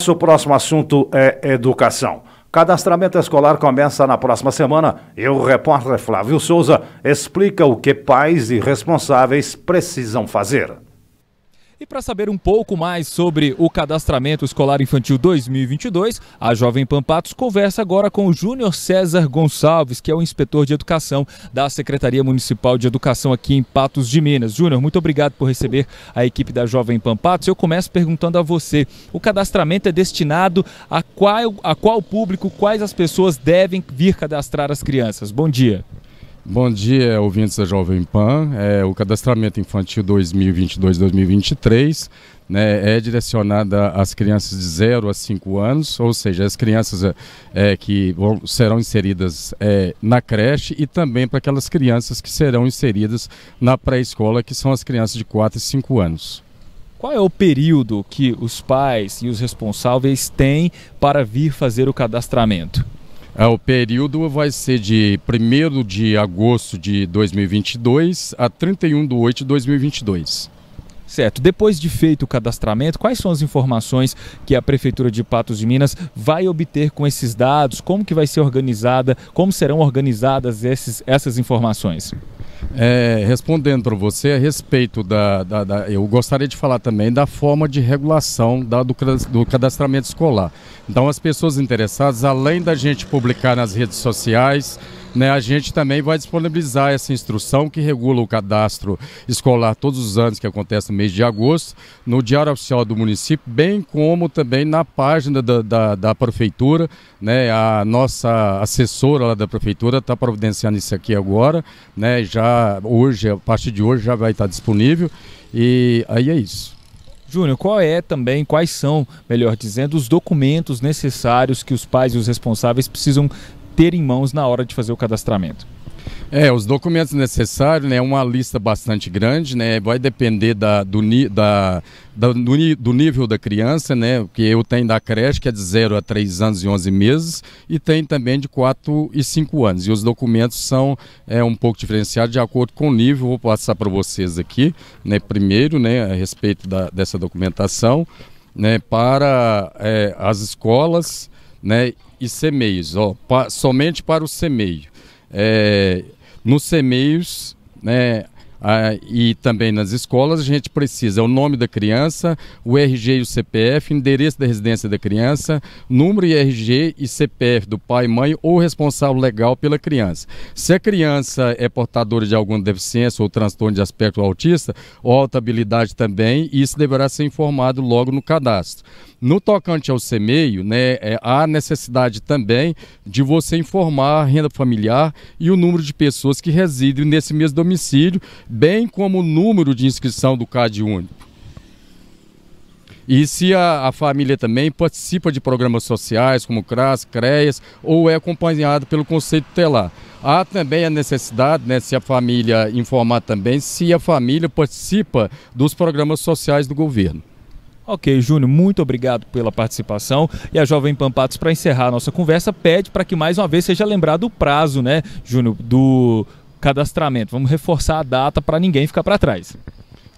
Nosso próximo assunto é educação. Cadastramento escolar começa na próxima semana e o repórter Flávio Souza explica o que pais e responsáveis precisam fazer. E para saber um pouco mais sobre o cadastramento escolar infantil 2022, a Jovem Pampatos conversa agora com o Júnior César Gonçalves, que é o inspetor de educação da Secretaria Municipal de Educação aqui em Patos de Minas. Júnior, muito obrigado por receber a equipe da Jovem Pampatos. Eu começo perguntando a você: o cadastramento é destinado a qual, a qual público, quais as pessoas devem vir cadastrar as crianças? Bom dia. Bom dia, ouvintes da Jovem Pan. É, o cadastramento infantil 2022-2023 né, é direcionado às crianças de 0 a 5 anos, ou seja, as crianças é, é, que vão, serão inseridas é, na creche e também para aquelas crianças que serão inseridas na pré-escola, que são as crianças de 4 e 5 anos. Qual é o período que os pais e os responsáveis têm para vir fazer o cadastramento? É, o período vai ser de 1 de agosto de 2022 a 31 de 8 de 2022. Certo. Depois de feito o cadastramento, quais são as informações que a Prefeitura de Patos de Minas vai obter com esses dados? Como que vai ser organizada? Como serão organizadas esses, essas informações? É, respondendo para você a respeito da, da, da, Eu gostaria de falar também da forma de regulação da, do, do cadastramento escolar. Então, as pessoas interessadas, além da gente publicar nas redes sociais, né, a gente também vai disponibilizar essa instrução que regula o cadastro escolar todos os anos que acontece no mês de agosto, no Diário Oficial do Município, bem como também na página da, da, da Prefeitura. Né, a nossa assessora lá da Prefeitura está providenciando isso aqui agora, né, já hoje, a partir de hoje já vai estar disponível e aí é isso. Júnior, qual é também, quais são, melhor dizendo, os documentos necessários que os pais e os responsáveis precisam ter em mãos na hora de fazer o cadastramento? É, os documentos necessários, né, é uma lista bastante grande, né, vai depender da, do, da, da do, do, nível da criança, né, que eu tenho da creche, que é de 0 a 3 anos e 11 meses, e tem também de 4 e 5 anos. E os documentos são é, um pouco diferenciados de acordo com o nível, vou passar para vocês aqui, né, primeiro, né, a respeito da, dessa documentação, né, para é, as escolas, né, e semeios, ó, pa, somente para o semeio. É, nos semeios, né, ah, e também nas escolas, a gente precisa é o nome da criança, o RG e o CPF, endereço da residência da criança, número e RG e CPF do pai, mãe ou responsável legal pela criança. Se a criança é portadora de alguma deficiência ou transtorno de aspecto autista ou alta habilidade também, isso deverá ser informado logo no cadastro. No tocante ao CMEIO, né, é, há necessidade também de você informar a renda familiar e o número de pessoas que residem nesse mesmo domicílio bem como o número de inscrição do CAD único. E se a, a, família também participa de programas sociais, como CRAS, CREAS, ou é acompanhada pelo Conselho Tutelar. Há também a necessidade, né, se a família informar também, se a família participa dos programas sociais do governo. Ok, Júnior, muito obrigado pela participação. E a Jovem Pan Patos, para encerrar a nossa conversa, pede para que mais uma vez seja lembrado o prazo, né, Júnior, do, cadastramento. Vamos reforçar a data para ninguém ficar para trás.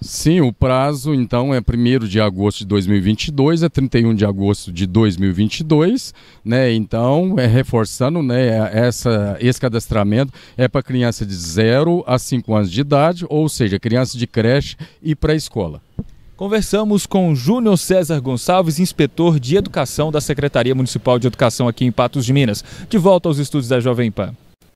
Sim, o prazo então é 1 de agosto de 2022 a é 31 de agosto de 2022, né? Então, é reforçando, né, essa esse cadastramento é para criança de 0 a 5 anos de idade, ou seja, criança de creche e pré-escola. Conversamos com Júnior César Gonçalves, inspetor de educação da Secretaria Municipal de Educação aqui em Patos de Minas. De volta aos estudos da Jovem Pan.